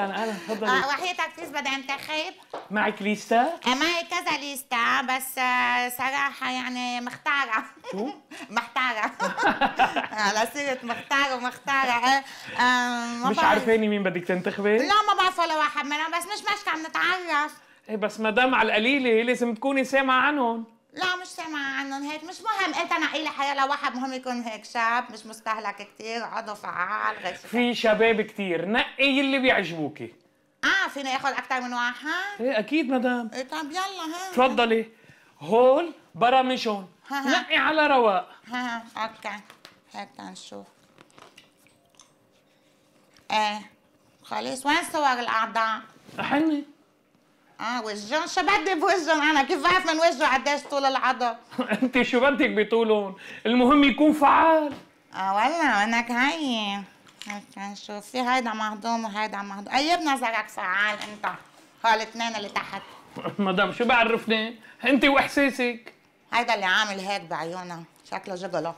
اهلا اهلا تفضلي آه وحياتك فيس بدي انتخب معك ليستا؟ آه، معي كذا ليستا بس آه، صراحة يعني مختارة شو؟ محتارة على سيرة مختارة ومختارة آه، مش عارفاني مين بدك تنتخبي؟ لا ما بعرف ولا واحد منهم بس مش مشكلة عم نتعرف ايه بس ما دام على القليلة لازم تكوني سامعة عنهم هيك مش مهم قلت إيه انا إيه لي حياة لواحد مهم يكون هيك شاب مش مستهلك كثير عضو فعال غير في شباب كثير نقي اللي بيعجبوكي اه فينا ياخذ اكثر من واحد؟ ايه اكيد مدام ايه طب يلا ها تفضلي هول برا مشون نقي على رواق ها اوكي هيك تنشوف ايه خلص وين صور الاعضاء؟ احني اه شو بدي بوجهن انا كيف بعرف من وجهه قديش طول العضل؟ انت شو بدك بطولهم المهم يكون فعال اه والله وينك هي نشوف في هيدا مهضوم وهيدا مهضوم اي بنظرك فعال انت هالاثنين اللي تحت مدام شو بعرفني انت واحساسك هيدا اللي عامل هيك بعيونها شكله جبله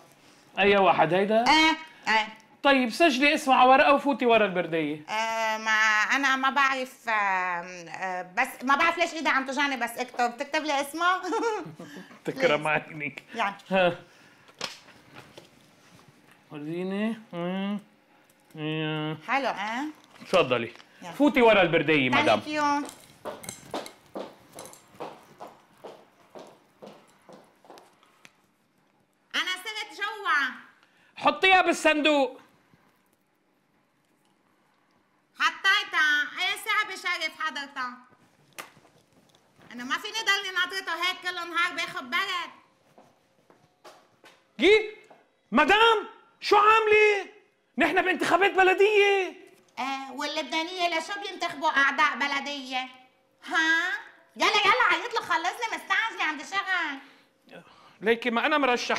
اي واحد هيدا ايه ايه طيب سجلي اسمع ورقه وفوتي ورا البرديه ايه مع انا ما بعرف آه، بس ما بعرف ليش ايدي عم توجعني بس اكتب بتكتب لي اسمه تكرم عينك يعني وريني حلو اه تفضلي فوتي ورا البرديه مدام انا صرت جوع حطيها بالصندوق بالي في انا ما فيني ضلني ناطرته هيك كل نهار باخد برد جي مدام شو عامله نحن بانتخابات بلديه ايه واللبنانيه لشو بينتخبوا اعضاء بلديه ها يلا يلا عيط له خلصني مستعجله عندي شغل ليكي ما انا مرشح